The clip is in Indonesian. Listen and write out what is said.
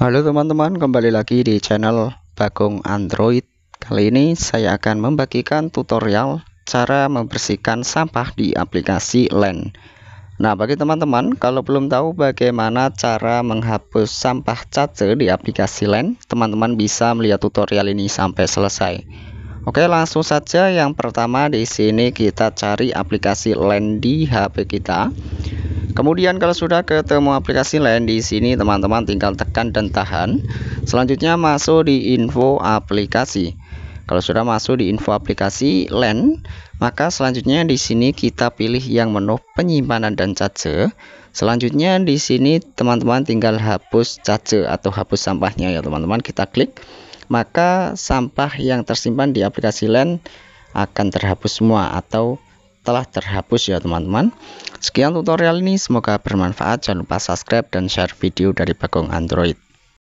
Halo teman-teman, kembali lagi di channel Bagong Android. Kali ini saya akan membagikan tutorial cara membersihkan sampah di aplikasi LAN. Nah, bagi teman-teman kalau belum tahu bagaimana cara menghapus sampah cace di aplikasi LAN, teman-teman bisa melihat tutorial ini sampai selesai. Oke, langsung saja yang pertama di sini kita cari aplikasi LAN di HP kita. Kemudian kalau sudah ketemu aplikasi lain di sini teman-teman tinggal tekan dan tahan. Selanjutnya masuk di info aplikasi. Kalau sudah masuk di info aplikasi LAN, maka selanjutnya di sini kita pilih yang menu penyimpanan dan charge. Selanjutnya di sini teman-teman tinggal hapus charge atau hapus sampahnya ya teman-teman. Kita klik, maka sampah yang tersimpan di aplikasi LAN akan terhapus semua atau telah terhapus ya teman-teman Sekian tutorial ini semoga bermanfaat jangan lupa subscribe dan share video dari Bagong Android